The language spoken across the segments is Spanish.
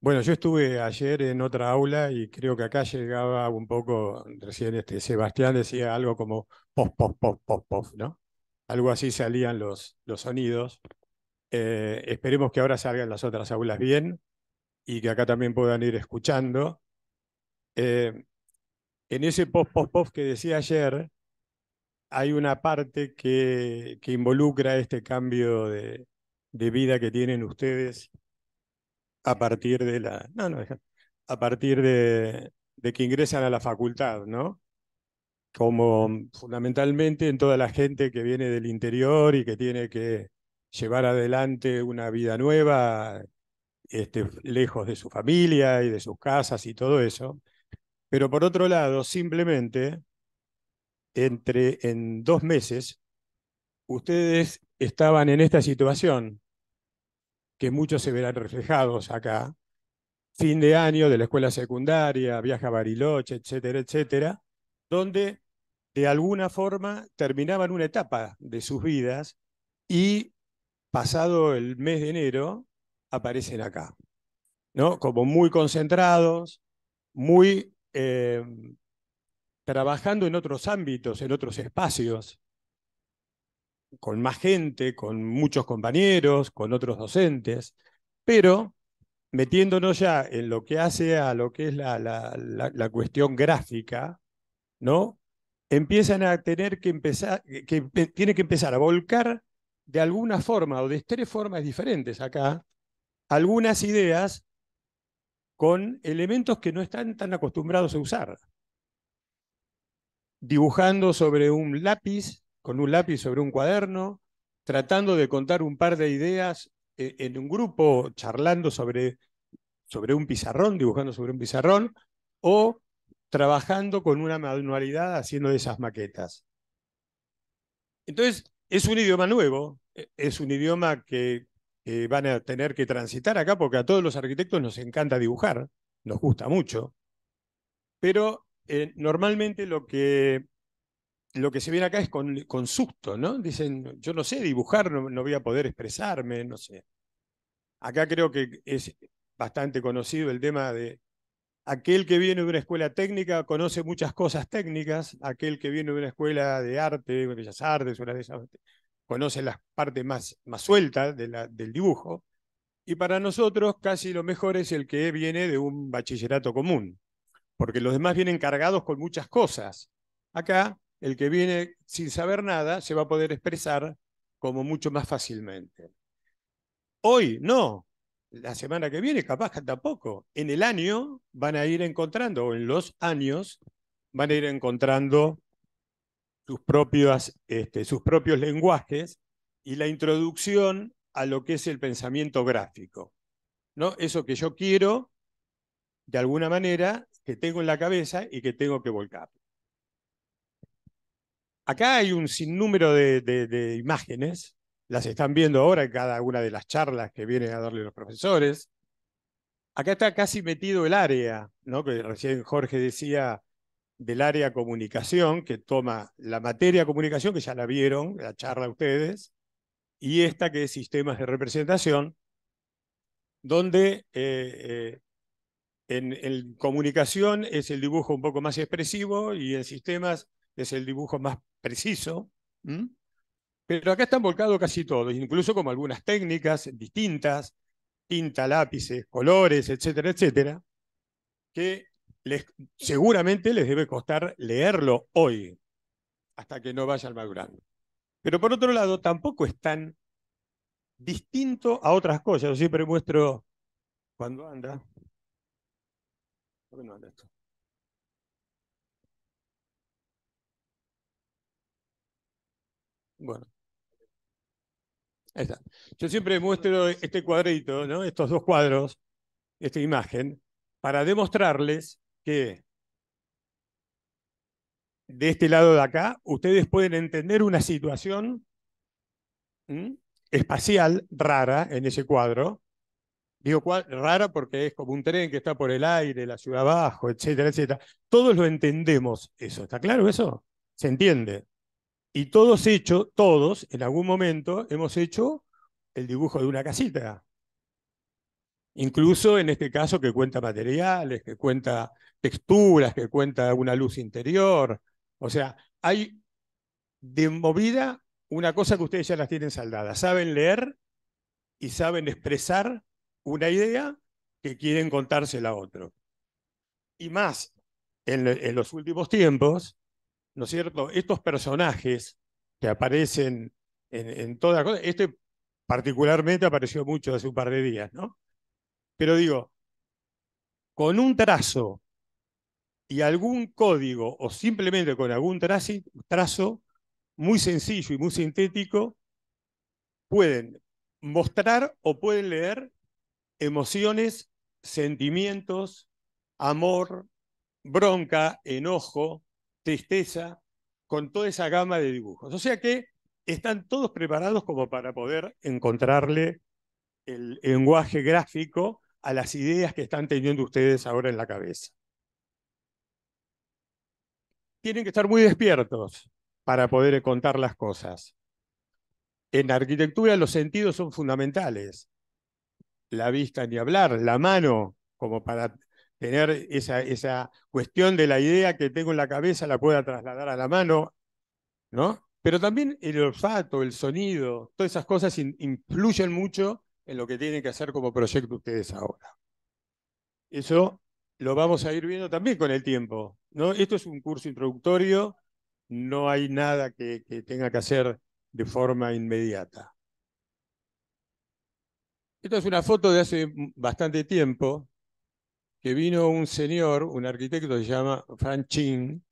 Bueno, yo estuve ayer en otra aula y creo que acá llegaba un poco, recién este Sebastián decía algo como pop, pop, pop, pop, ¿no? Algo así salían los, los sonidos. Eh, esperemos que ahora salgan las otras aulas bien y que acá también puedan ir escuchando. Eh, en ese post pop, pop que decía ayer, hay una parte que, que involucra este cambio de, de vida que tienen ustedes a partir de la. a partir de, que ingresan a la facultad, ¿no? Como fundamentalmente en toda la gente que viene del interior y que tiene que llevar adelante una vida nueva, este, lejos de su familia y de sus casas y todo eso. Pero por otro lado, simplemente, entre, en dos meses, ustedes estaban en esta situación que muchos se verán reflejados acá. Fin de año de la escuela secundaria, viaja a Bariloche, etcétera, etcétera, donde de alguna forma terminaban una etapa de sus vidas y pasado el mes de enero aparecen acá, ¿no? Como muy concentrados, muy eh, trabajando en otros ámbitos, en otros espacios, con más gente, con muchos compañeros, con otros docentes, pero metiéndonos ya en lo que hace a lo que es la, cuestión gráfica, ¿no? Empiezan a tener que empezar, que, tiene que empezar a volcar de alguna forma o de tres formas diferentes acá, algunas ideas con elementos que no están tan acostumbrados a usar. Dibujando sobre un lápiz, con un lápiz sobre un cuaderno, tratando de contar un par de ideas eh, en un grupo, charlando sobre, sobre un pizarrón, dibujando sobre un pizarrón, o trabajando con una manualidad haciendo esas maquetas. Entonces, es un idioma nuevo, e, es un idioma que van a tener que transitar acá porque a todos los arquitectos nos encanta dibujar, nos gusta mucho, pero eh, normalmente lo que lo que se viene acá es con, susto, ¿no? Dicen, yo no sé dibujar, no, voy a poder expresarme, no sé. Acá creo que es bastante conocido el tema de aquel que viene de una escuela técnica conoce muchas cosas técnicas, aquel que viene de una escuela de arte, de bellas artes, una de esas, este, conoce las partes más, más sueltas del dibujo, y para nosotros casi lo mejor es el que viene de un bachillerato común, porque los demás vienen cargados con muchas cosas. Acá el que viene sin saber nada se va a poder expresar como mucho más fácilmente. Hoy no, la semana que viene capaz tampoco. En el año van a ir encontrando, o en los años van a ir encontrando sus, propios, este, sus propios lenguajes y la introducción a lo que es el pensamiento gráfico. ¿no? Eso que yo quiero, de alguna manera, que tengo en la cabeza y que tengo que volcar. Acá hay un sinnúmero de, imágenes, las están viendo ahora en cada una de las charlas que vienen a darle los profesores. Acá está casi metido el área, ¿no? que recién Jorge decía del área comunicación, que toma la materia comunicación, que ya la vieron, la charla ustedes, y esta que es sistemas de representación, donde eh, eh, en, en, comunicación es el dibujo un poco más expresivo y en sistemas es el dibujo más preciso, pero acá están volcados casi todos, incluso como algunas técnicas distintas, tinta, lápices, colores, etcétera, etcétera, que les, seguramente les debe costar leerlo hoy, hasta que no vayan madurando. Pero por otro lado, tampoco es tan distinto a otras cosas. Yo siempre muestro cuando anda. ¿Por no anda esto? Bueno. Ahí está. Yo siempre muestro este cuadrito, ¿no? estos dos cuadros, esta imagen, para demostrarles que de este lado de acá, ustedes pueden entender una situación espacial rara en ese cuadro. Digo rara porque es como un tren que está por el aire, la ciudad abajo, etcétera, etcétera. Todos lo entendemos eso. ¿Está claro eso? Se entiende. Y todos hecho, todos, en algún momento, hemos hecho el dibujo de una casita. Incluso en este caso que cuenta materiales, que cuenta texturas, que cuenta una luz interior. O sea, hay de movida una cosa que ustedes ya las tienen saldadas. Saben leer y saben expresar una idea que quieren contársela a otro. Y más, en los últimos tiempos, ¿no es cierto? Estos personajes que aparecen en, toda cosa, este particularmente apareció mucho hace un par de días, ¿no? Pero digo, con un trazo y algún código o simplemente con algún trazo muy sencillo y muy sintético, pueden mostrar o pueden leer emociones, sentimientos, amor, bronca, enojo, tristeza, con toda esa gama de dibujos. O sea que están todos preparados como para poder encontrarle el lenguaje gráfico a las ideas que están teniendo ustedes ahora en la cabeza. Tienen que estar muy despiertos para poder contar las cosas. En arquitectura los sentidos son fundamentales. La vista ni hablar, la mano como para tener esa, cuestión de la idea que tengo en la cabeza, la pueda trasladar a la mano, ¿no? Pero también el olfato, el sonido, todas esas cosas influyen mucho en lo que tienen que hacer como proyecto ustedes ahora. Eso lo vamos a ir viendo también con el tiempo. ¿no? Esto es un curso introductorio, no hay nada que, que tenga que hacer de forma inmediata. Esta es una foto de hace bastante tiempo, vino un señor, un arquitecto que se llama Fran Ching,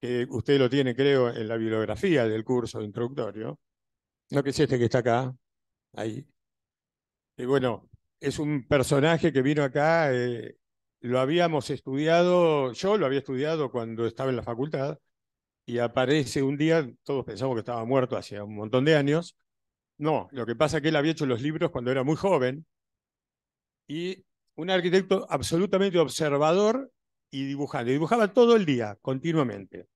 que usted lo tiene, creo, en la bibliografía del curso introductorio, no que es este que está acá, ahí. Y eh, bueno, es un personaje que vino acá, eh, lo habíamos estudiado, yo lo había estudiado cuando estaba en la facultad, y aparece un día, todos pensamos que estaba muerto hacía un montón de años, no, lo que pasa es que él había hecho los libros cuando era muy joven, y un arquitecto absolutamente observador y dibujante. Dibujaba todo el día, continuamente.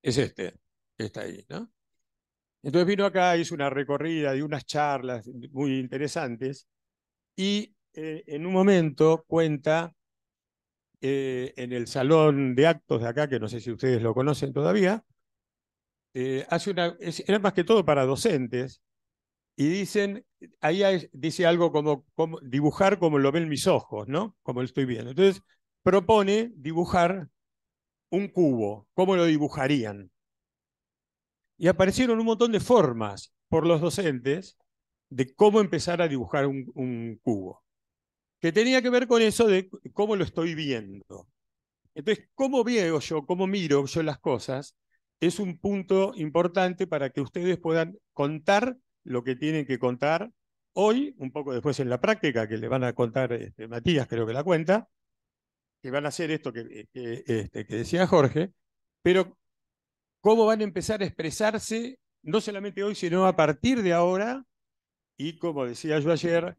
Es este, está ahí, ¿no? Entonces vino acá, hizo una recorrida y unas charlas muy interesantes y eh, en un momento cuenta eh, en el salón de actos de acá, que no sé si ustedes lo conocen todavía, eh, hace una, era más que todo para docentes, y dicen, ahí dice algo como, dibujar como lo ven mis ojos, ¿no? Como lo estoy viendo. Entonces, propone dibujar un cubo, ¿cómo lo dibujarían? Y aparecieron un montón de formas por los docentes de cómo empezar a dibujar un, un cubo, que tenía que ver con eso de cómo lo estoy viendo. Entonces, cómo veo yo, cómo miro yo las cosas, es un punto importante para que ustedes puedan contar lo que tienen que contar hoy, un poco después en la práctica, que le van a contar este, Matías, creo que la cuenta, que van a hacer esto eh, este, que, decía Jorge, pero cómo van a empezar a expresarse, no solamente hoy, sino a partir de ahora, y como decía yo ayer,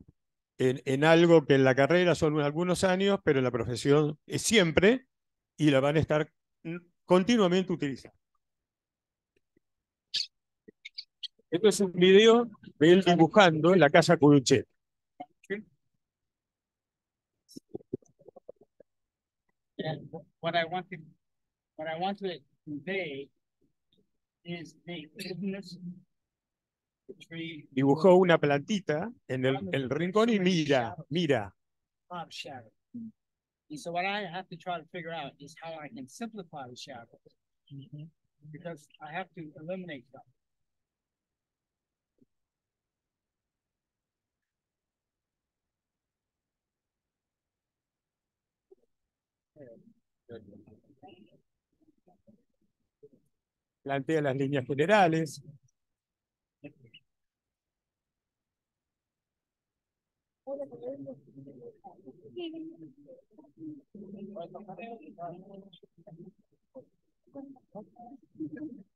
en, en, algo que en la carrera son algunos años, pero en la profesión es siempre, y la van a estar continuamente utilizando. Esto es un video de él dibujando en la casa Curuchet. And what I want to what I want to convey is the goodness Dibujó una plantita en el, el rincón y mira, mira. And so what I have to try to figure out is how I can simplify the shadows. Mm-hmm. Because I have to eliminate them. Plantea las líneas generales.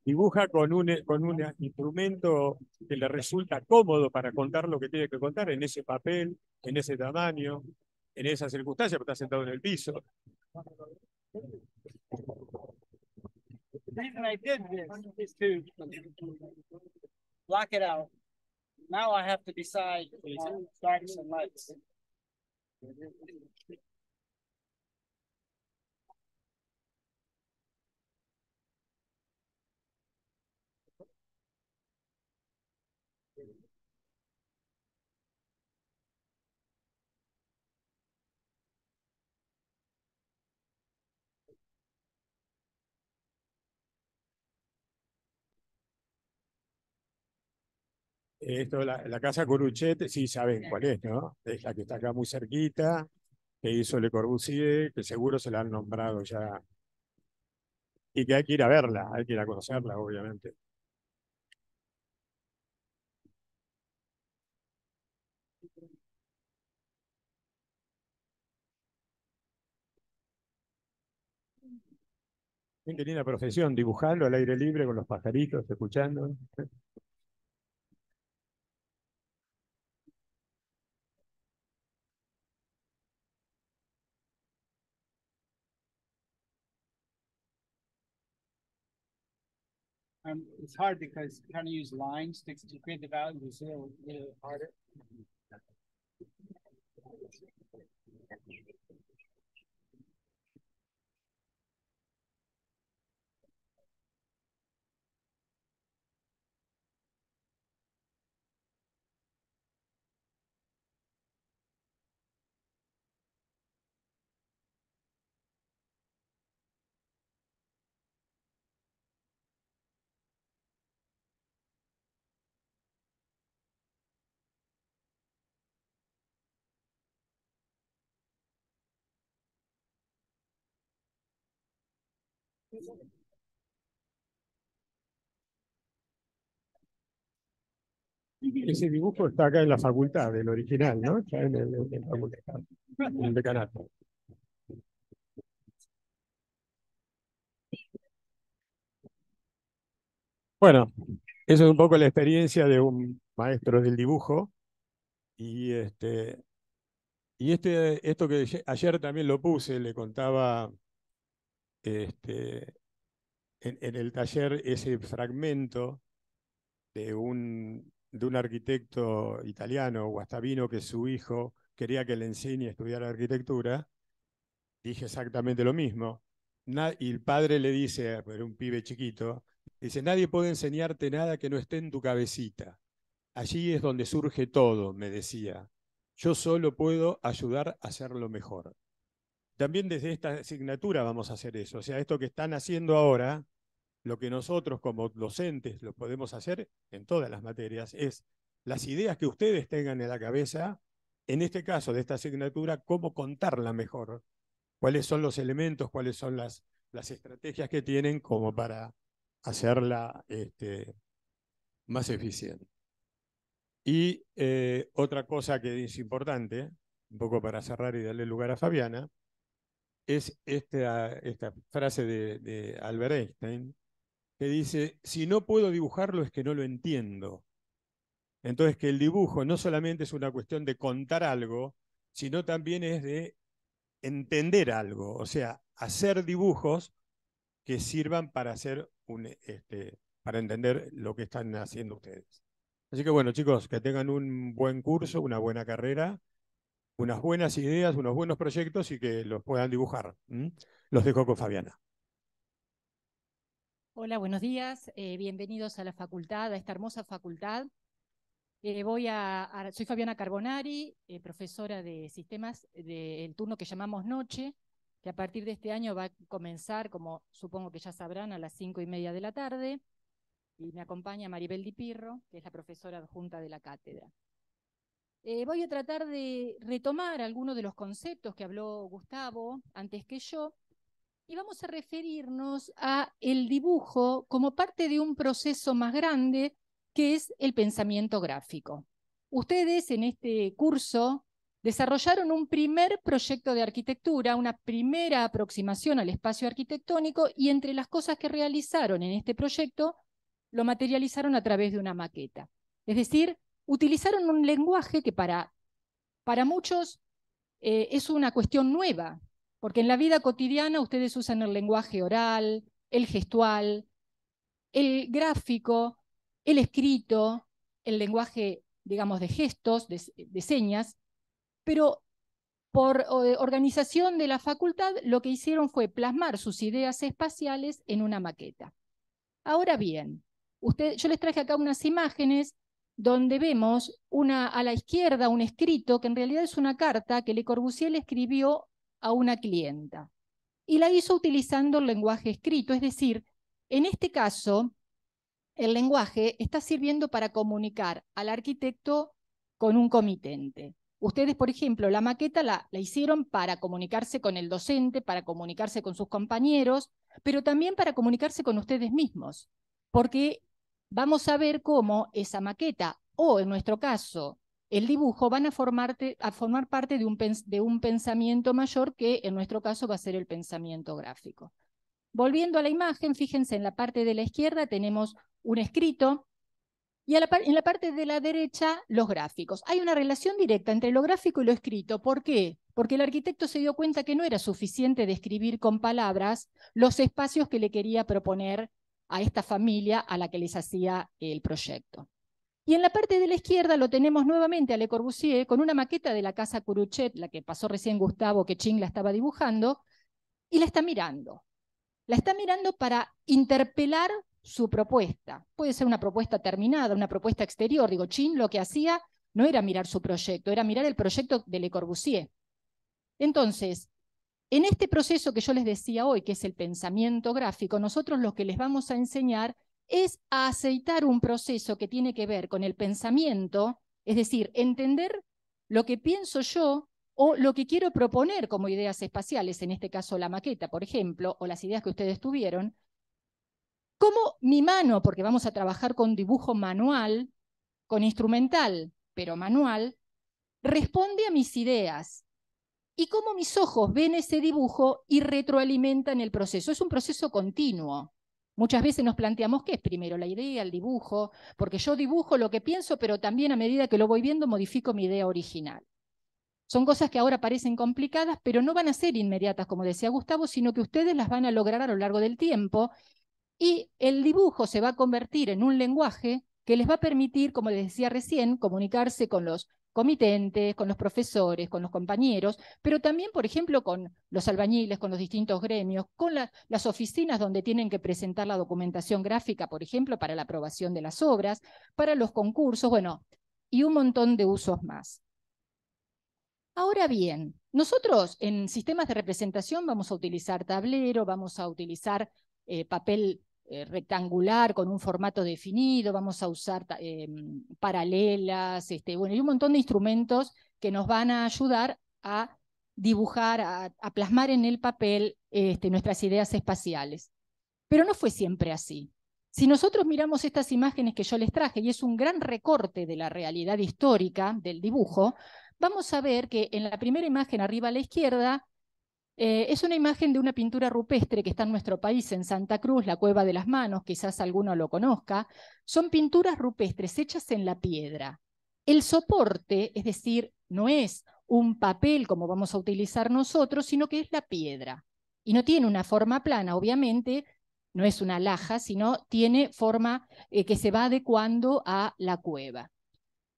Dibuja con un, con un instrumento que le resulta cómodo para contar lo que tiene que contar en ese papel, en ese tamaño, en esa circunstancia, porque está sentado en el piso. The reason I did this is to block it out. Now I have to decide on darks and lights. Esto, la, casa coruchete sí saben cuál es, ¿no? Es la que está acá muy cerquita, que hizo Le Corbusier, que seguro se la han nombrado ya. Y que hay que ir a verla, hay que ir a conocerla, obviamente. Qué linda profesión, dibujarlo al aire libre con los pajaritos, escuchando. it's hard because you kind of use lines to, to create the value. It's a little, little harder. Ese dibujo está acá en la facultad, el original, ¿no? Está en el, en el decanato. Bueno, eso es un poco la experiencia de un maestro del dibujo. Y este, y este, esto que ayer también lo puse, le contaba este, en, el taller ese fragmento de un, de un arquitecto italiano, Guastavino, que su hijo quería que le enseñe a estudiar arquitectura, dije exactamente lo mismo. y el padre le dice, era un pibe chiquito, dice, nadie puede enseñarte nada que no esté en tu cabecita. Allí es donde surge todo, me decía. Yo solo puedo ayudar a hacerlo mejor. También desde esta asignatura vamos a hacer eso. O sea, esto que están haciendo ahora, lo que nosotros como docentes lo podemos hacer en todas las materias es las ideas que ustedes tengan en la cabeza, en este caso de esta asignatura, cómo contarla mejor, cuáles son los elementos, cuáles son las, estrategias que tienen como para hacerla este, más eficiente. Y eh, otra cosa que es importante, un poco para cerrar y darle lugar a Fabiana, es esta, esta frase de, Albert Einstein, que dice, si no puedo dibujarlo es que no lo entiendo. Entonces que el dibujo no solamente es una cuestión de contar algo, sino también es de entender algo, o sea, hacer dibujos que sirvan para hacer un, este, para entender lo que están haciendo ustedes. Así que bueno, chicos, que tengan un buen curso, una buena carrera unas buenas ideas, unos buenos proyectos y que los puedan dibujar. Los dejo con Fabiana. Hola, buenos días. Eh, bienvenidos a la facultad, a esta hermosa facultad. Eh, voy a, soy Fabiana Carbonari, eh, profesora de sistemas del turno que llamamos noche, que a partir de este año va a comenzar, como supongo que ya sabrán, a las cinco y media de la tarde. Y me acompaña Maribel Di que es la profesora adjunta de la cátedra. Eh, voy a tratar de retomar algunos de los conceptos que habló Gustavo antes que yo y vamos a referirnos a el dibujo como parte de un proceso más grande que es el pensamiento gráfico. Ustedes en este curso desarrollaron un primer proyecto de arquitectura, una primera aproximación al espacio arquitectónico y entre las cosas que realizaron en este proyecto lo materializaron a través de una maqueta. Es decir, utilizaron un lenguaje que para, para muchos eh, es una cuestión nueva, porque en la vida cotidiana ustedes usan el lenguaje oral, el gestual, el gráfico, el escrito, el lenguaje, digamos, de gestos, de, de señas, pero por eh, organización de la facultad lo que hicieron fue plasmar sus ideas espaciales en una maqueta. Ahora bien, usted, yo les traje acá unas imágenes donde vemos a la izquierda un escrito que en realidad es una carta que Le Corbusier le escribió a una clienta. Y la hizo utilizando el lenguaje escrito, es decir, en este caso, el lenguaje está sirviendo para comunicar al arquitecto con un comitente. Ustedes, por ejemplo, la maqueta la, la, hicieron para comunicarse con el docente, para comunicarse con sus compañeros, pero también para comunicarse con ustedes mismos, porque vamos a ver cómo esa maqueta o, en nuestro caso, el dibujo van a, formar parte de un, pensamiento mayor que, en nuestro caso, va a ser el pensamiento gráfico. Volviendo a la imagen, fíjense, en la parte de la izquierda tenemos un escrito y en la parte de la derecha, los gráficos. Hay una relación directa entre lo gráfico y lo escrito. ¿Por qué? Porque el arquitecto se dio cuenta que no era suficiente describir con palabras los espacios que le quería proponer a esta familia a la que les hacía el proyecto. Y en la parte de la izquierda lo tenemos nuevamente a Le Corbusier con una maqueta de la casa Curuchet, la que pasó recién Gustavo, que Ching la estaba dibujando, y la está mirando. La está mirando para interpelar su propuesta. Puede ser una propuesta terminada, una propuesta exterior. Digo, Chin lo que hacía no era mirar su proyecto, era mirar el proyecto de Le Corbusier. Entonces, en este proceso que yo les decía hoy, que es el pensamiento gráfico, nosotros lo que les vamos a enseñar es a aceitar un proceso que tiene que ver con el pensamiento, es decir, entender lo que pienso yo o lo que quiero proponer como ideas espaciales, en este caso la maqueta, por ejemplo, o las ideas que ustedes tuvieron, cómo mi mano, porque vamos a trabajar con dibujo manual, con instrumental, pero manual, responde a mis ideas, y cómo mis ojos ven ese dibujo y retroalimentan el proceso. Es un proceso continuo. Muchas veces nos planteamos qué es primero la idea, el dibujo, porque yo dibujo lo que pienso, pero también a medida que lo voy viendo modifico mi idea original. Son cosas que ahora parecen complicadas, pero no van a ser inmediatas, como decía Gustavo, sino que ustedes las van a lograr a lo largo del tiempo y el dibujo se va a convertir en un lenguaje que les va a permitir, como les decía recién, comunicarse con los comitentes, con los profesores, con los compañeros, pero también, por ejemplo, con los albañiles, con los distintos gremios, con las oficinas donde tienen que presentar la documentación gráfica, por ejemplo, para la aprobación de las obras, para los concursos, bueno, y un montón de usos más. Ahora bien, nosotros en sistemas de representación vamos a utilizar tablero, vamos a utilizar eh, papel eh, rectangular con un formato definido, vamos a usar eh, paralelas, este, y un montón de instrumentos que nos van a ayudar a dibujar, a, plasmar en el papel este, nuestras ideas espaciales. Pero no fue siempre así. Si nosotros miramos estas imágenes que yo les traje, y es un gran recorte de la realidad histórica del dibujo, vamos a ver que en la primera imagen arriba a la izquierda eh, es una imagen de una pintura rupestre que está en nuestro país, en Santa Cruz, la Cueva de las Manos, quizás alguno lo conozca. Son pinturas rupestres hechas en la piedra. El soporte, es decir, no es un papel como vamos a utilizar nosotros, sino que es la piedra. Y no tiene una forma plana, obviamente, no es una laja, sino tiene forma eh, que se va adecuando a la cueva.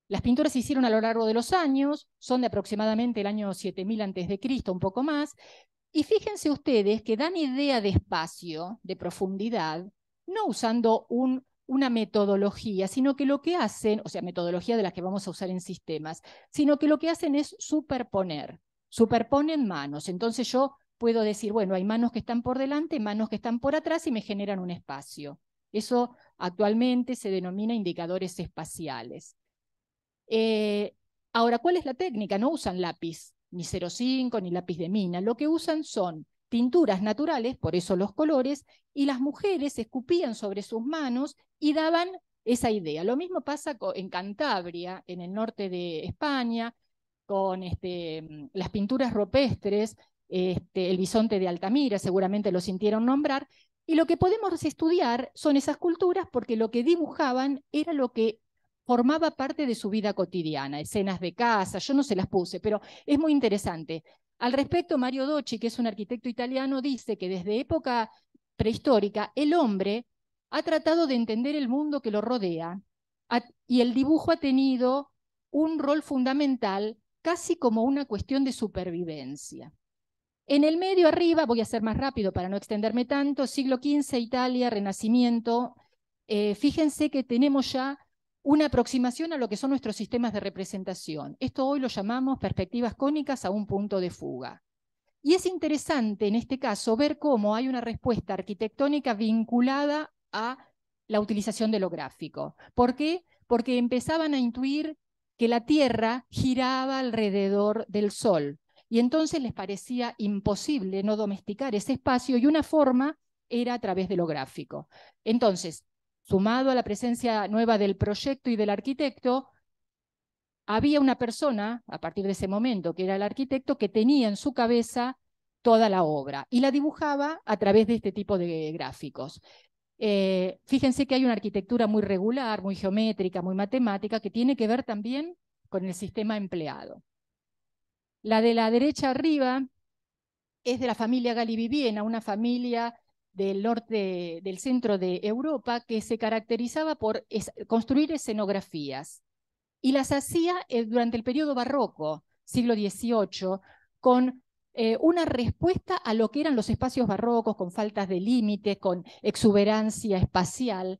Las pinturas se hicieron a lo largo de los años, son de aproximadamente el año 7000 a.C., un poco más, y fíjense ustedes que dan idea de espacio, de profundidad, no usando una metodología, sino que lo que hacen, o sea, metodología de las que vamos a usar en sistemas, sino que lo que hacen es superponer, superponen manos. Entonces yo puedo decir, bueno, hay manos que están por delante, manos que están por atrás y me generan un espacio. Eso actualmente se denomina indicadores espaciales. Eh, ahora, ¿cuál es la técnica? No usan lápiz, ni 05, ni lápiz de mina. Lo que usan son pinturas naturales, por eso los colores, y las mujeres escupían sobre sus manos y daban esa idea. Lo mismo pasa en Cantabria, en el norte de España, con este, mm, las pinturas rupestres, este, el bisonte de Altamira, seguramente lo sintieron nombrar, y lo que podemos estudiar son esas culturas porque lo que dibujaban era lo que formaba parte de su vida cotidiana, escenas de casa, yo no se las puse, pero es muy interesante. Al respecto, Mario Docci, que es un arquitecto italiano, dice que desde época prehistórica el hombre ha tratado de entender el mundo que lo rodea y el dibujo ha tenido un rol fundamental casi como una cuestión de supervivencia. En el medio arriba, voy a ser más rápido para no extenderme tanto, siglo XV, Italia, Renacimiento, eh, fíjense que tenemos ya una aproximación a lo que son nuestros sistemas de representación. Esto hoy lo llamamos perspectivas cónicas a un punto de fuga. Y es interesante en este caso ver cómo hay una respuesta arquitectónica vinculada a la utilización de lo gráfico. ¿Por qué? Porque empezaban a intuir que la Tierra giraba alrededor del Sol. Y entonces les parecía imposible no domesticar ese espacio y una forma era a través de lo gráfico. Entonces, sumado a la presencia nueva del proyecto y del arquitecto, había una persona, a partir de ese momento, que era el arquitecto, que tenía en su cabeza toda la obra y la dibujaba a través de este tipo de gráficos. Eh, fíjense que hay una arquitectura muy regular, muy geométrica, muy matemática, que tiene que ver también con el sistema empleado. La de la derecha arriba es de la familia Galiviviena, una familia del norte, del centro de Europa, que se caracterizaba por construir escenografías. Y las hacía eh, durante el periodo barroco, siglo XVIII, con eh, una respuesta a lo que eran los espacios barrocos, con faltas de límites, con exuberancia espacial.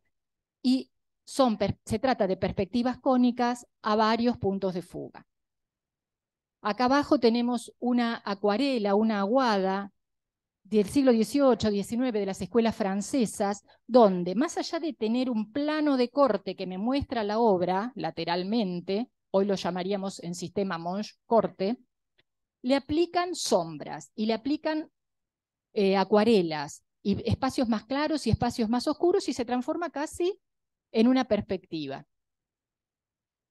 Y son, se trata de perspectivas cónicas a varios puntos de fuga. Acá abajo tenemos una acuarela, una aguada, del siglo XVIII, XIX de las escuelas francesas, donde más allá de tener un plano de corte que me muestra la obra lateralmente, hoy lo llamaríamos en sistema Monge corte, le aplican sombras y le aplican eh, acuarelas y espacios más claros y espacios más oscuros y se transforma casi en una perspectiva.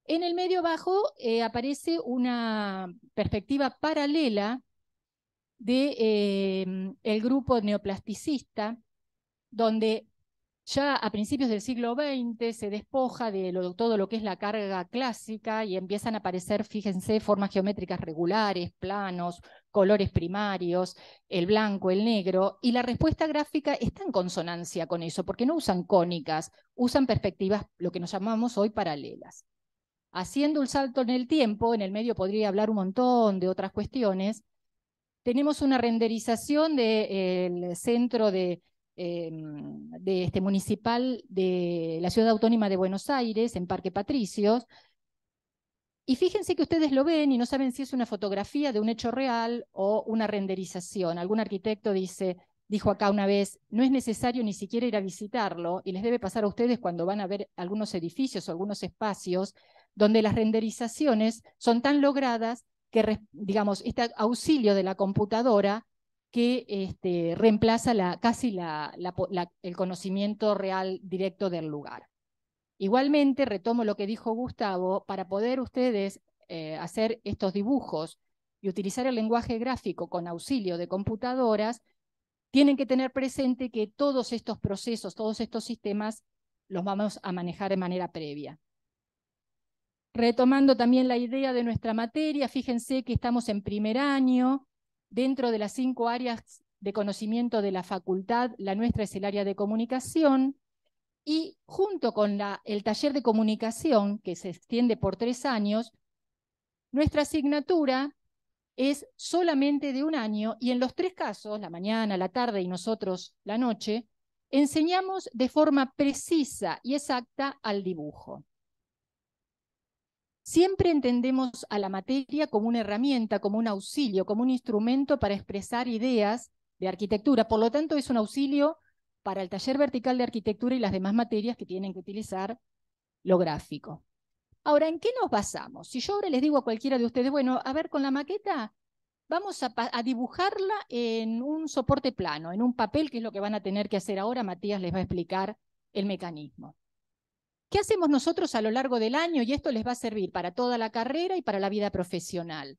En el medio bajo eh, aparece una perspectiva paralela del de, em, grupo neoplasticista, donde ya a principios del siglo XX se despoja de todo lo que es la carga clásica y empiezan a aparecer, fíjense, formas geométricas regulares, planos, colores primarios, el blanco, el negro, y la respuesta gráfica está en consonancia con eso, porque no usan cónicas, usan perspectivas, lo que nos llamamos hoy paralelas. Haciendo un salto en el tiempo, en el medio podría hablar un montón de otras cuestiones, tenemos una renderización del eh, centro em, de, este municipal de la ciudad autónoma de Buenos Aires, en Parque Patricios. Y fíjense que ustedes lo ven y no saben si es una fotografía de un hecho real o una renderización. Algún arquitecto dice, dijo acá una vez, no es necesario ni siquiera ir a visitarlo y les debe pasar a ustedes cuando van a ver algunos edificios o algunos espacios donde las renderizaciones son tan logradas que, digamos, este auxilio de la computadora que este, reemplaza casi el conocimiento real directo del lugar. Igualmente, retomo lo que dijo Gustavo, para poder ustedes eh, hacer estos dibujos y utilizar el lenguaje gráfico con auxilio de computadoras, tienen que tener presente que todos estos procesos, todos estos sistemas los vamos a manejar de manera previa. Retomando también la idea de nuestra materia, fíjense que estamos en primer año, dentro de las cinco áreas de conocimiento de la facultad, la nuestra es el área de comunicación, y junto con el taller de comunicación, que se extiende por tres años, nuestra asignatura es solamente de un año y en los tres casos, la mañana, la tarde y nosotros la noche, enseñamos de forma precisa y exacta al dibujo. Siempre entendemos a la materia como una herramienta, como un auxilio, como un instrumento para expresar ideas de arquitectura. Por lo tanto, es un auxilio para el taller vertical de arquitectura y las demás materias que tienen que utilizar lo gráfico. Ahora, ¿en qué nos basamos? Si yo ahora les digo a cualquiera de ustedes, bueno, a ver, con la maqueta vamos a, a, dibujarla en un soporte plano, en un papel, que es lo que van a tener que hacer ahora. Matías les va a explicar el mecanismo. ¿Qué hacemos nosotros a lo largo del año? Y esto les va a servir para toda la carrera y para la vida profesional.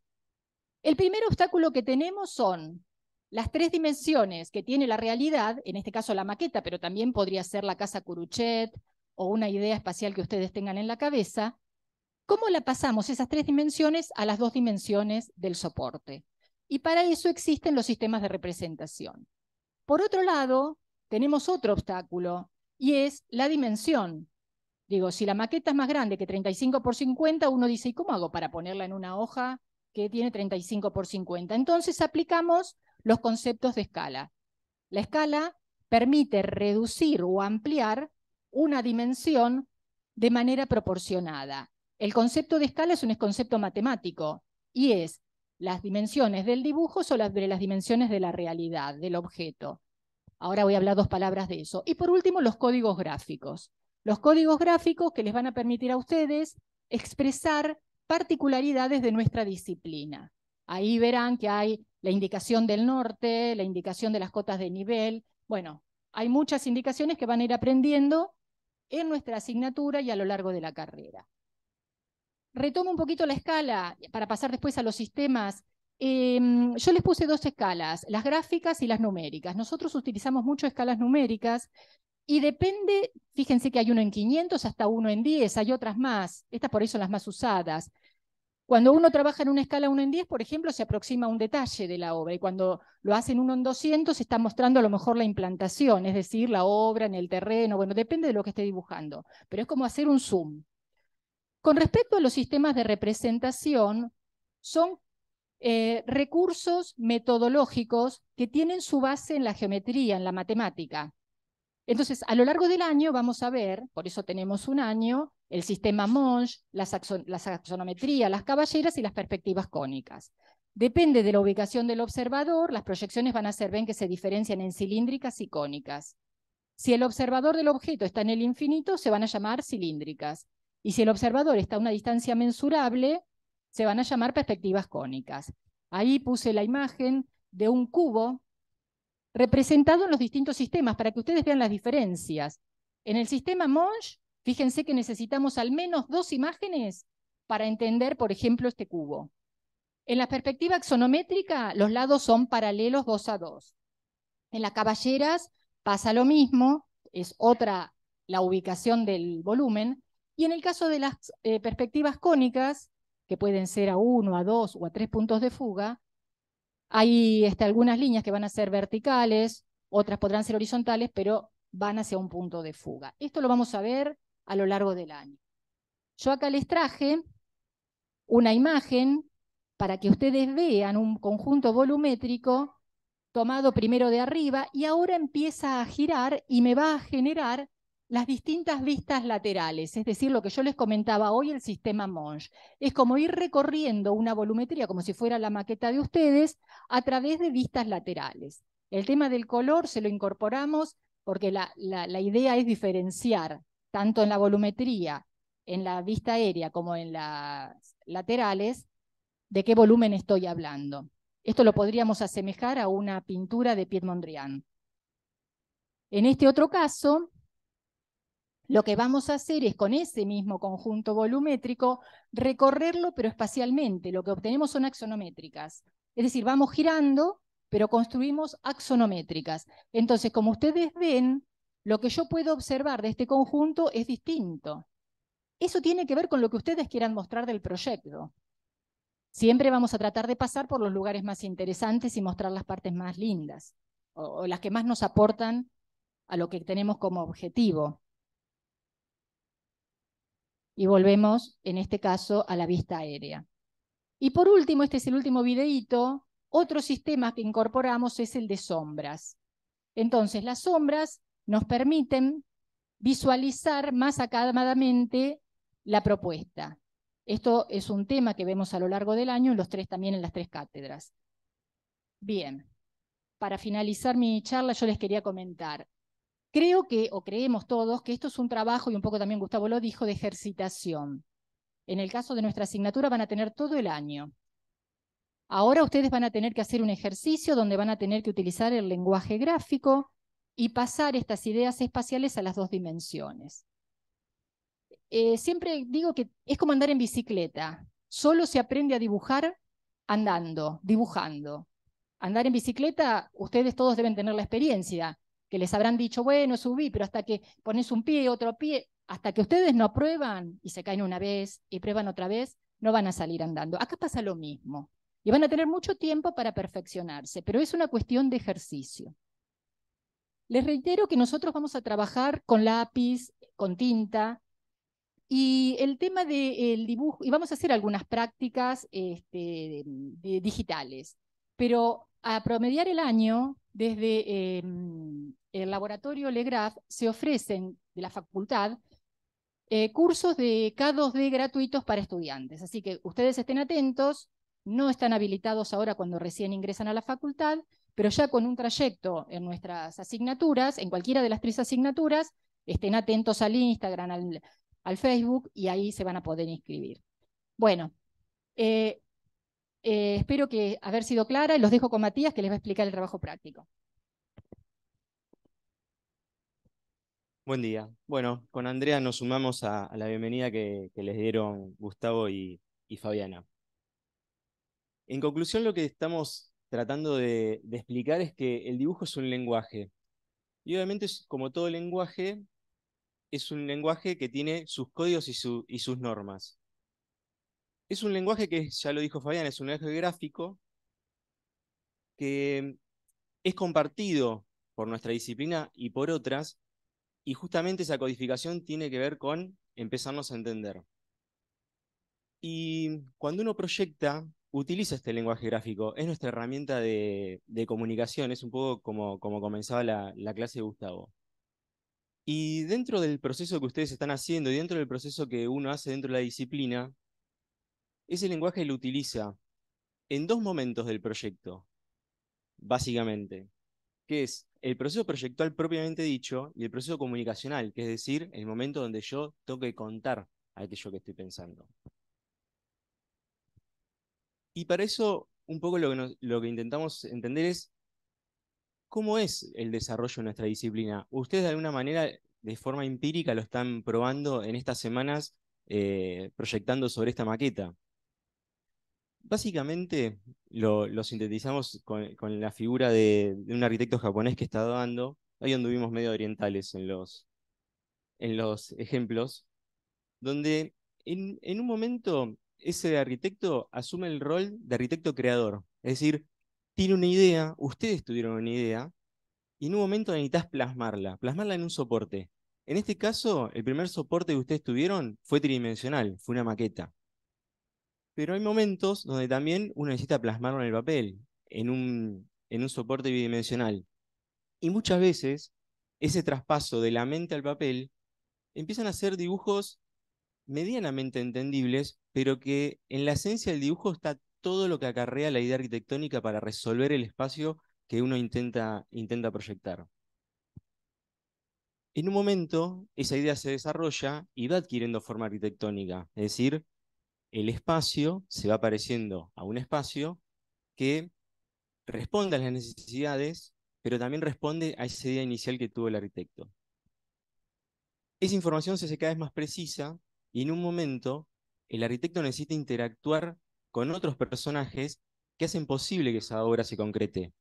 El primer obstáculo que tenemos son las tres dimensiones que tiene la realidad, en este caso la maqueta, pero también podría ser la casa Curuchet o una idea espacial que ustedes tengan en la cabeza. ¿Cómo la pasamos esas tres dimensiones a las dos dimensiones del soporte? Y para eso existen los sistemas de representación. Por otro lado, tenemos otro obstáculo y es la dimensión Digo, si la maqueta es más grande que 35 por 50, uno dice, ¿y cómo hago para ponerla en una hoja que tiene 35 por 50? Entonces aplicamos los conceptos de escala. La escala permite reducir o ampliar una dimensión de manera proporcionada. El concepto de escala es un concepto matemático y es las dimensiones del dibujo son las, las dimensiones de la realidad, del objeto. Ahora voy a hablar dos palabras de eso. Y por último, los códigos gráficos. Los códigos gráficos que les van a permitir a ustedes expresar particularidades de nuestra disciplina. Ahí verán que hay la indicación del norte, la indicación de las cotas de nivel. Bueno, hay muchas indicaciones que van a ir aprendiendo en nuestra asignatura y a lo largo de la carrera. Retomo un poquito la escala para pasar después a los sistemas. Em, yo les puse dos escalas, las gráficas y las numéricas. Nosotros utilizamos mucho escalas numéricas y depende Fíjense que hay uno en 500 hasta uno en 10, hay otras más. Estas por ahí son las más usadas. Cuando uno trabaja en una escala uno en 10, por ejemplo, se aproxima un detalle de la obra y cuando lo hacen uno en 200 se está mostrando a lo mejor la implantación, es decir, la obra en el terreno, bueno, depende de lo que esté dibujando, pero es como hacer un zoom. Con respecto a los sistemas de representación, son eh, recursos metodológicos que tienen su base en la geometría, en la matemática. Entonces, a lo largo del año vamos a ver, por eso tenemos un año, el sistema Monge, la, axonometría, las caballeras y las perspectivas cónicas. Depende de la ubicación del observador, las proyecciones van a ser, ven que se diferencian en cilíndricas y cónicas. Si el observador del objeto está en el infinito, se van a llamar cilíndricas. Y si el observador está a una distancia mensurable, se van a llamar perspectivas cónicas. Ahí puse la imagen de un cubo representado en los distintos sistemas, para que ustedes vean las diferencias. En el sistema Monge, fíjense que necesitamos al menos dos imágenes para entender, por ejemplo, este cubo. En la perspectiva axonométrica, los lados son paralelos dos a dos. En las caballeras pasa lo mismo, es otra la ubicación del volumen. Y en el caso de las eh, perspectivas cónicas, que pueden ser a uno, a dos o a tres puntos de fuga, hay este, algunas líneas que van a ser verticales, otras podrán ser horizontales, pero van hacia un punto de fuga. Esto lo vamos a ver a lo largo del año. Yo acá les traje una imagen para que ustedes vean un conjunto volumétrico tomado primero de arriba y ahora empieza a girar y me va a generar las distintas vistas laterales, es decir, lo que yo les comentaba hoy, el sistema Monge. Es como ir recorriendo una volumetría, como si fuera la maqueta de ustedes, a través de vistas laterales. El tema del color se lo incorporamos porque la, idea es diferenciar tanto en la volumetría, en la vista aérea como en las laterales, de qué volumen estoy hablando. Esto lo podríamos asemejar a una pintura de Piet Mondrian. En este otro caso, lo que vamos a hacer es con ese mismo conjunto volumétrico recorrerlo pero espacialmente. Lo que obtenemos son axonométricas. Es decir, vamos girando pero construimos axonométricas. Entonces, como ustedes ven, lo que yo puedo observar de este conjunto es distinto. Eso tiene que ver con lo que ustedes quieran mostrar del proyecto. Siempre vamos a tratar de pasar por los lugares más interesantes y mostrar las partes más lindas o, las que más nos aportan a lo que tenemos como objetivo. Y volvemos, en este caso, a la vista aérea. Y por último, este es el último videíto, otro sistema que incorporamos es el de sombras. Entonces, las sombras nos permiten visualizar más acabadamente la propuesta. Esto es un tema que vemos a lo largo del año en los tres, también en las tres cátedras. Bien, para finalizar mi charla yo les quería comentar, Creo que, o creemos todos, que esto es un trabajo, y un poco también Gustavo lo dijo, de ejercitación. En el caso de nuestra asignatura van a tener todo el año. Ahora ustedes van a tener que hacer un ejercicio donde van a tener que utilizar el lenguaje gráfico y pasar estas ideas espaciales a las dos dimensiones. Eh, siempre digo que es como andar en bicicleta. Solo se aprende a dibujar andando, dibujando. Andar en bicicleta, ustedes todos deben tener la experiencia que les habrán dicho, bueno, subí, pero hasta que pones un pie, otro pie, hasta que ustedes no prueban y se caen una vez y prueban otra vez, no van a salir andando. Acá pasa lo mismo. Y van a tener mucho tiempo para perfeccionarse, pero es una cuestión de ejercicio. Les reitero que nosotros vamos a trabajar con lápiz, con tinta, y el tema del dibujo, y vamos a hacer algunas prácticas este, digitales, pero a promediar el año, desde em, el laboratorio Legraf se ofrecen de la facultad eh, cursos de K2D gratuitos para estudiantes. Así que ustedes estén atentos, no están habilitados ahora cuando recién ingresan a la facultad, pero ya con un trayecto en nuestras asignaturas, en cualquiera de las tres asignaturas, estén atentos al Instagram, al, Facebook, y ahí se van a poder inscribir. Bueno, eh, eh, espero que haber sido clara y los dejo con Matías que les va a explicar el trabajo práctico. Buen día. Bueno, con Andrea nos sumamos a, la bienvenida que, les dieron Gustavo y, Fabiana. En conclusión, lo que estamos tratando de, explicar es que el dibujo es un lenguaje. Y obviamente, como todo lenguaje, es un lenguaje que tiene sus códigos y, sus normas. Es un lenguaje que, ya lo dijo Fabián, es un lenguaje gráfico que es compartido por nuestra disciplina y por otras, y justamente esa codificación tiene que ver con empezarnos a entender. Y cuando uno proyecta, utiliza este lenguaje gráfico, es nuestra herramienta de, comunicación, es un poco como, como comenzaba la, la clase de Gustavo. Y dentro del proceso que ustedes están haciendo y dentro del proceso que uno hace dentro de la disciplina, ese lenguaje lo utiliza en dos momentos del proyecto, básicamente, que es el proceso proyectual propiamente dicho y el proceso comunicacional, que es decir, el momento donde yo tengo que contar aquello que estoy pensando. Y para eso, un poco lo que, intentamos entender es cómo es el desarrollo de nuestra disciplina. Ustedes de alguna manera, de forma empírica, lo están probando en estas semanas, eh, proyectando sobre esta maqueta básicamente lo, sintetizamos con, la figura de, un arquitecto japonés que está dando, ahí anduvimos medio orientales en los, en los ejemplos, donde en un momento ese arquitecto asume el rol de arquitecto creador, es decir, tiene una idea, ustedes tuvieron una idea, y en un momento necesitas plasmarla, plasmarla en un soporte. En este caso, el primer soporte que ustedes tuvieron fue tridimensional, fue una maqueta pero hay momentos donde también uno necesita plasmarlo en el papel, en un, en un soporte bidimensional. Y muchas veces ese traspaso de la mente al papel empiezan a ser dibujos medianamente entendibles, pero que en la esencia del dibujo está todo lo que acarrea la idea arquitectónica para resolver el espacio que uno intenta, intenta proyectar. En un momento, esa idea se desarrolla y va adquiriendo forma arquitectónica, es decir, el espacio se va pareciendo a un espacio que responde a las necesidades, pero también responde a esa idea inicial que tuvo el arquitecto. Esa información se hace cada vez más precisa y en un momento el arquitecto necesita interactuar con otros personajes que hacen posible que esa obra se concrete,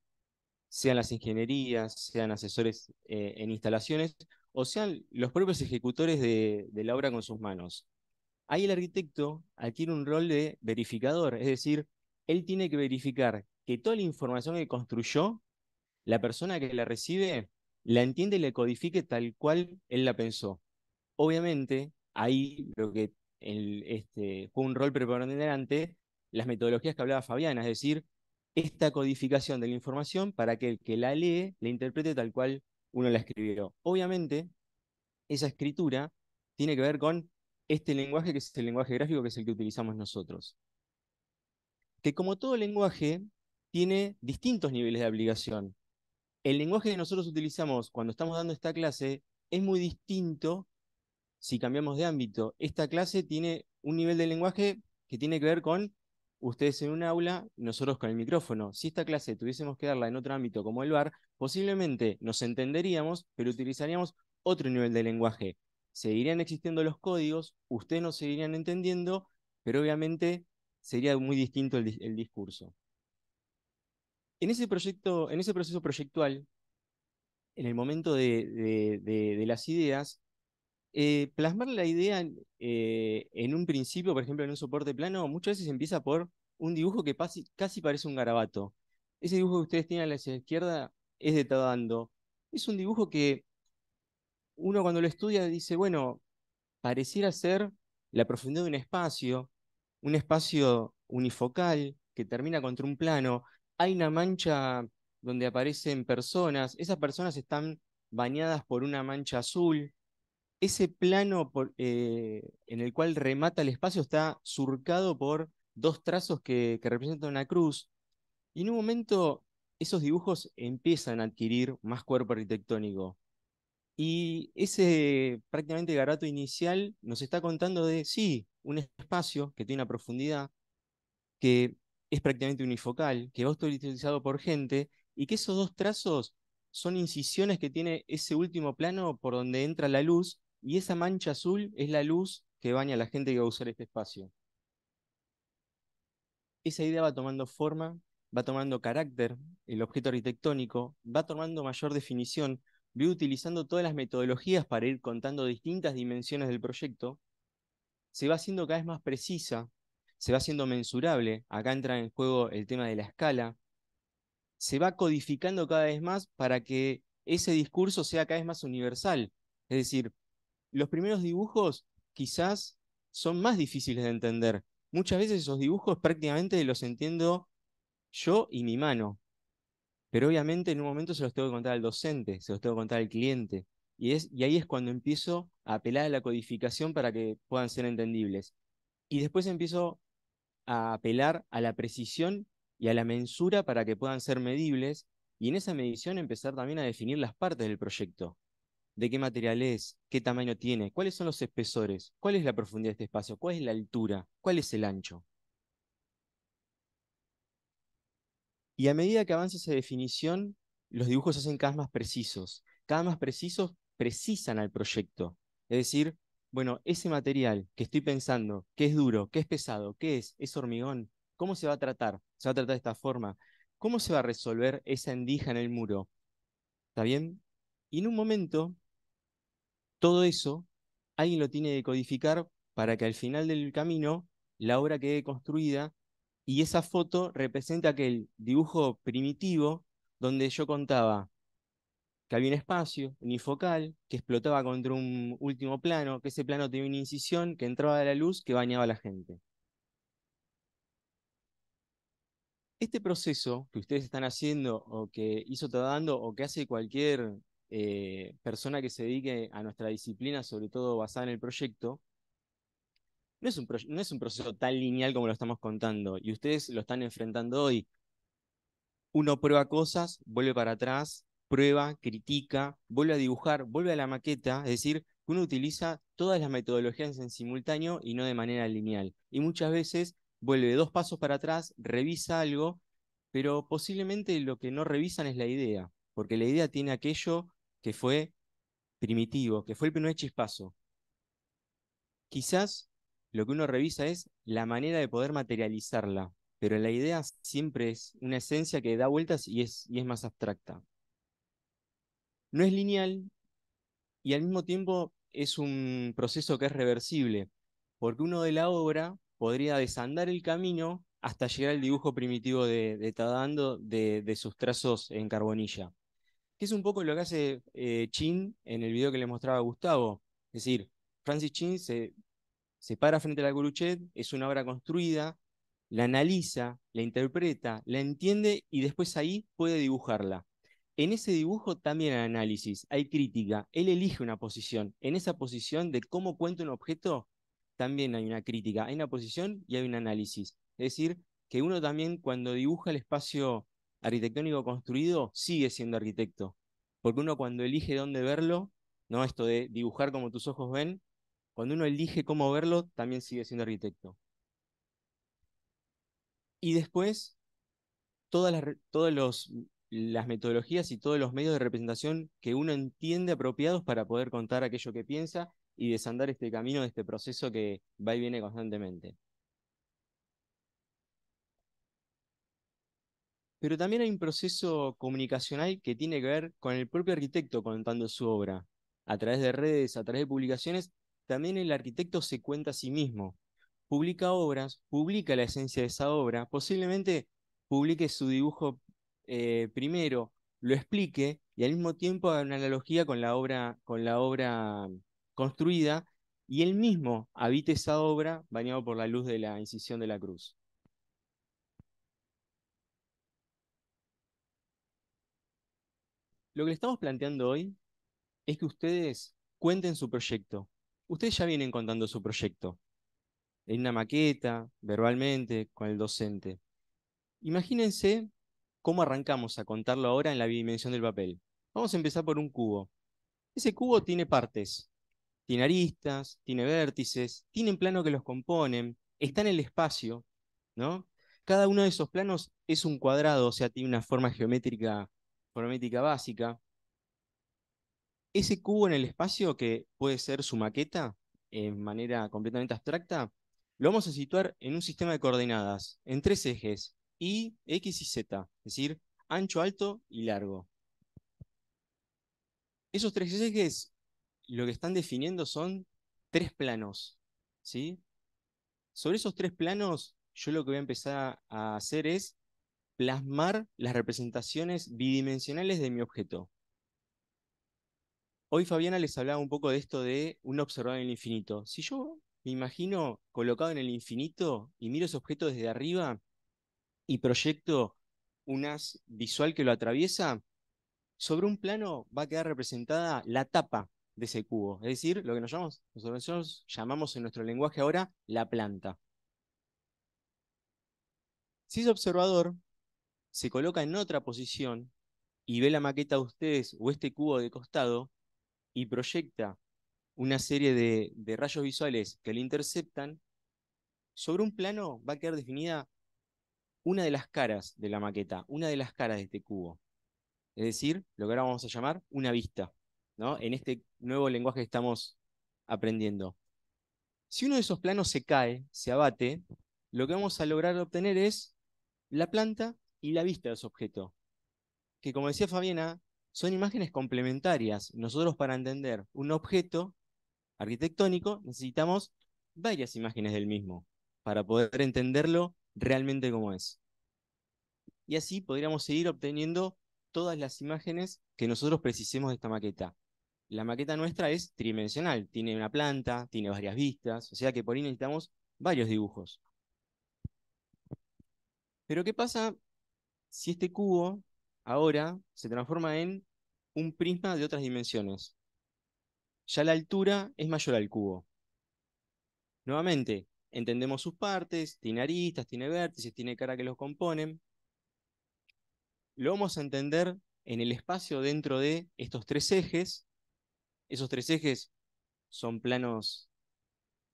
sean las ingenierías, sean asesores eh, en instalaciones o sean los propios ejecutores de la obra con sus manos ahí el arquitecto adquiere un rol de verificador, es decir, él tiene que verificar que toda la información que construyó, la persona que la recibe, la entiende y la codifique tal cual él la pensó. Obviamente, ahí lo que este, fue un rol preponderante, las metodologías que hablaba Fabiana, es decir, esta codificación de la información para que el que la lee la interprete tal cual uno la escribió. Obviamente, esa escritura tiene que ver con este lenguaje que es el lenguaje gráfico, que es el que utilizamos nosotros. Que como todo lenguaje, tiene distintos niveles de aplicación. El lenguaje que nosotros utilizamos cuando estamos dando esta clase es muy distinto si cambiamos de ámbito. Esta clase tiene un nivel de lenguaje que tiene que ver con ustedes en un aula, nosotros con el micrófono. Si esta clase tuviésemos que darla en otro ámbito como el bar, posiblemente nos entenderíamos, pero utilizaríamos otro nivel de lenguaje seguirían existiendo los códigos, ustedes no seguirían entendiendo, pero obviamente sería muy distinto el, discurso. En ese, proyecto, en ese proceso proyectual, en el momento de, las ideas, eh, plasmar la idea eh, en un principio, por ejemplo, en un soporte plano, muchas veces empieza por un dibujo que casi parece un garabato. Ese dibujo que ustedes tienen a la izquierda es de Tadando. Es un dibujo que uno cuando lo estudia dice, bueno, pareciera ser la profundidad de un espacio, un espacio unifocal que termina contra un plano, hay una mancha donde aparecen personas, esas personas están bañadas por una mancha azul, ese plano eh, en el cual remata el espacio está surcado por dos trazos que, representan una cruz, y en un momento esos dibujos empiezan a adquirir más cuerpo arquitectónico. Y ese prácticamente garato inicial nos está contando de, sí, un espacio que tiene una profundidad, que es prácticamente unifocal, que va a utilizado por gente, y que esos dos trazos son incisiones que tiene ese último plano por donde entra la luz, y esa mancha azul es la luz que baña a la gente que va a usar este espacio. Esa idea va tomando forma, va tomando carácter, el objeto arquitectónico, va tomando mayor definición, Vi utilizando todas las metodologías para ir contando distintas dimensiones del proyecto, se va haciendo cada vez más precisa, se va haciendo mensurable, acá entra en juego el tema de la escala, se va codificando cada vez más para que ese discurso sea cada vez más universal. Es decir, los primeros dibujos quizás son más difíciles de entender. Muchas veces esos dibujos prácticamente los entiendo yo y mi mano. Pero obviamente en un momento se los tengo que contar al docente, se los tengo que contar al cliente. Y, es, y ahí es cuando empiezo a apelar a la codificación para que puedan ser entendibles. Y después empiezo a apelar a la precisión y a la mensura para que puedan ser medibles. Y en esa medición empezar también a definir las partes del proyecto. De qué material es, qué tamaño tiene, cuáles son los espesores, cuál es la profundidad de este espacio, cuál es la altura, cuál es el ancho. Y a medida que avanza esa definición, los dibujos se hacen cada vez más precisos. Cada vez más precisos precisan al proyecto. Es decir, bueno, ese material que estoy pensando, que es duro, ¿qué es pesado, que es, es hormigón, ¿cómo se va a tratar? ¿Se va a tratar de esta forma? ¿Cómo se va a resolver esa endija en el muro? ¿Está bien? Y en un momento, todo eso, alguien lo tiene que codificar para que al final del camino la obra quede construida y esa foto representa aquel dibujo primitivo donde yo contaba que había un espacio unifocal que explotaba contra un último plano, que ese plano tenía una incisión que entraba a la luz que bañaba a la gente. Este proceso que ustedes están haciendo o que hizo Tadando o que hace cualquier eh, persona que se dedique a nuestra disciplina, sobre todo basada en el proyecto, no es, un proceso tan lineal como lo estamos contando y ustedes lo están enfrentando hoy. Uno prueba cosas, vuelve para atrás, prueba, critica, vuelve a dibujar, vuelve a la maqueta, es decir, uno utiliza todas las metodologías en simultáneo y no de manera lineal. Y muchas veces vuelve dos pasos para atrás, revisa algo, pero posiblemente lo que no revisan es la idea, porque la idea tiene aquello que fue primitivo, que fue el primer chispazo. Quizás lo que uno revisa es la manera de poder materializarla, pero la idea siempre es una esencia que da vueltas y es, es más abstracta. No es lineal y al mismo tiempo es un proceso que es reversible, porque uno de la obra podría desandar el camino hasta llegar al dibujo primitivo de, Tadando de, sus trazos en carbonilla, que es un poco lo que hace eh, Chin en el video que le mostraba a Gustavo. Es decir, Francis Chin se se para frente a la Curuchet, es una obra construida, la analiza, la interpreta, la entiende y después ahí puede dibujarla. En ese dibujo también hay análisis, hay crítica, él elige una posición. En esa posición de cómo cuenta un objeto, también hay una crítica, hay una posición y hay un análisis. Es decir, que uno también cuando dibuja el espacio arquitectónico construido, sigue siendo arquitecto. Porque uno cuando elige dónde verlo, no esto de dibujar como tus ojos ven, cuando uno elige cómo verlo, también sigue siendo arquitecto. Y después, todas las, metodologías y todos los medios de representación que uno entiende apropiados para poder contar aquello que piensa y desandar este camino de este proceso que va y viene constantemente. Pero también hay un proceso comunicacional que tiene que ver con el propio arquitecto contando su obra, a través de redes, a través de publicaciones también el arquitecto se cuenta a sí mismo, publica obras, publica la esencia de esa obra, posiblemente publique su dibujo eh, primero, lo explique y al mismo tiempo haga una analogía con la obra, con la obra construida y él mismo habite esa obra bañado por la luz de la incisión de la cruz. Lo que le estamos planteando hoy es que ustedes cuenten su proyecto, ustedes ya vienen contando su proyecto en una maqueta, verbalmente, con el docente. Imagínense cómo arrancamos a contarlo ahora en la bidimensión del papel. Vamos a empezar por un cubo. Ese cubo tiene partes, tiene aristas, tiene vértices, un plano que los componen, está en el espacio, ¿no? Cada uno de esos planos es un cuadrado, o sea, tiene una forma geométrica, geométrica básica ese cubo en el espacio, que puede ser su maqueta en manera completamente abstracta, lo vamos a situar en un sistema de coordenadas, en tres ejes, Y, X y Z, es decir, ancho, alto y largo. Esos tres ejes lo que están definiendo son tres planos. ¿sí? Sobre esos tres planos, yo lo que voy a empezar a hacer es plasmar las representaciones bidimensionales de mi objeto. Hoy Fabiana les hablaba un poco de esto de un observador en el infinito. Si yo me imagino colocado en el infinito y miro ese objeto desde arriba y proyecto un haz visual que lo atraviesa, sobre un plano va a quedar representada la tapa de ese cubo, es decir, lo que nosotros llamamos en nuestro lenguaje ahora la planta. Si ese observador se coloca en otra posición y ve la maqueta de ustedes o este cubo de costado, y proyecta una serie de, rayos visuales que le interceptan, sobre un plano va a quedar definida una de las caras de la maqueta, una de las caras de este cubo. Es decir, lo que ahora vamos a llamar una vista, ¿no? En este nuevo lenguaje que estamos aprendiendo. Si uno de esos planos se cae, se abate, lo que vamos a lograr obtener es la planta y la vista de ese objeto. Que como decía Fabiana, son imágenes complementarias. Nosotros para entender un objeto arquitectónico necesitamos varias imágenes del mismo para poder entenderlo realmente como es. Y así podríamos seguir obteniendo todas las imágenes que nosotros precisemos de esta maqueta. La maqueta nuestra es tridimensional, tiene una planta, tiene varias vistas, o sea que por ahí necesitamos varios dibujos. Pero ¿qué pasa si este cubo ahora se transforma en un prisma de otras dimensiones. Ya la altura es mayor al cubo. Nuevamente, entendemos sus partes, tiene aristas, tiene vértices, tiene cara que los componen. Lo vamos a entender en el espacio dentro de estos tres ejes. Esos tres ejes son planos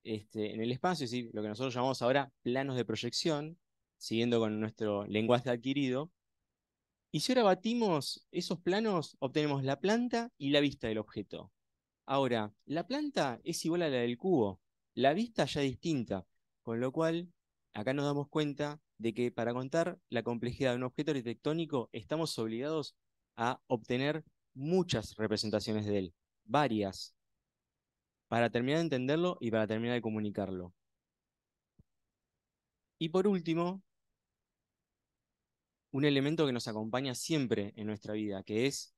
este, en el espacio, ¿sí? lo que nosotros llamamos ahora planos de proyección, siguiendo con nuestro lenguaje adquirido. Y si ahora batimos esos planos, obtenemos la planta y la vista del objeto. Ahora, la planta es igual a la del cubo, la vista ya distinta, con lo cual acá nos damos cuenta de que para contar la complejidad de un objeto arquitectónico estamos obligados a obtener muchas representaciones de él, varias, para terminar de entenderlo y para terminar de comunicarlo. Y por último, un elemento que nos acompaña siempre en nuestra vida, que es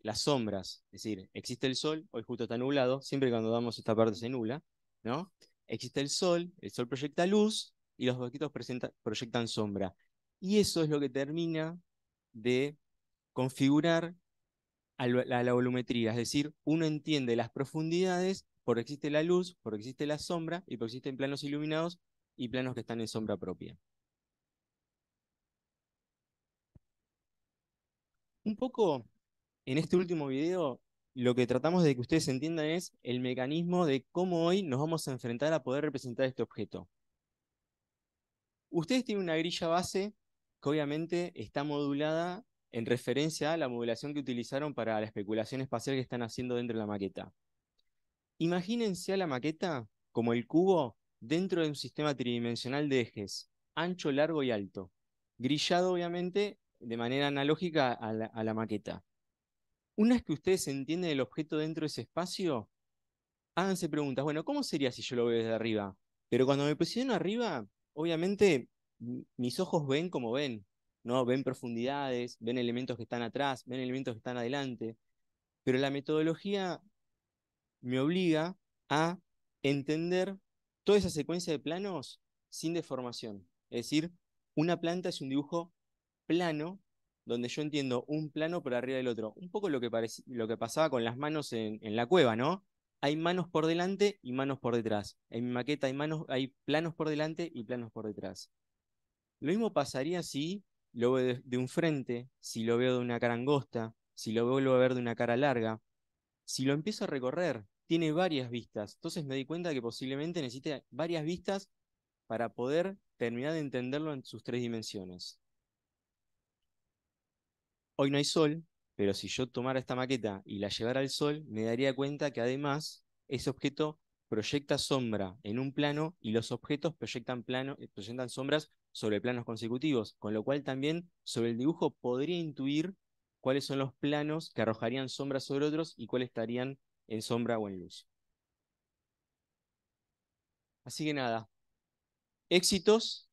las sombras. Es decir, existe el sol, hoy justo está nublado, siempre cuando damos esta parte se nula, ¿no? Existe el sol, el sol proyecta luz y los bosquitos proyectan sombra. Y eso es lo que termina de configurar la, la volumetría, es decir, uno entiende las profundidades porque existe la luz, porque existe la sombra y porque existen planos iluminados y planos que están en sombra propia. Un poco en este último video lo que tratamos de que ustedes entiendan es el mecanismo de cómo hoy nos vamos a enfrentar a poder representar este objeto. Ustedes tienen una grilla base que obviamente está modulada en referencia a la modulación que utilizaron para la especulación espacial que están haciendo dentro de la maqueta. Imagínense a la maqueta como el cubo dentro de un sistema tridimensional de ejes, ancho, largo y alto, grillado obviamente de manera analógica a la, maqueta. Una vez que ustedes entienden el objeto dentro de ese espacio, háganse preguntas, bueno, ¿cómo sería si yo lo veo desde arriba? Pero cuando me posiciono arriba, obviamente mis ojos ven como ven, ¿no? Ven profundidades, ven elementos que están atrás, ven elementos que están adelante, pero la metodología me obliga a entender toda esa secuencia de planos sin deformación. Es decir, una planta es un dibujo plano, donde yo entiendo un plano por arriba del otro. Un poco lo que, lo que pasaba con las manos en, la cueva, ¿no? Hay manos por delante y manos por detrás. En mi maqueta hay, manos, hay planos por delante y planos por detrás. Lo mismo pasaría si lo veo de, un frente, si lo veo de una cara angosta, si lo vuelvo a ver de una cara larga. Si lo empiezo a recorrer, tiene varias vistas. Entonces me di cuenta que posiblemente necesite varias vistas para poder terminar de entenderlo en sus tres dimensiones hoy no hay sol, pero si yo tomara esta maqueta y la llevara al sol, me daría cuenta que además ese objeto proyecta sombra en un plano y los objetos proyectan, eh, sombras sobre planos consecutivos, con lo cual también sobre el dibujo podría intuir cuáles son los planos que arrojarían sombras sobre otros y cuáles estarían en sombra o en luz. Así que nada, éxitos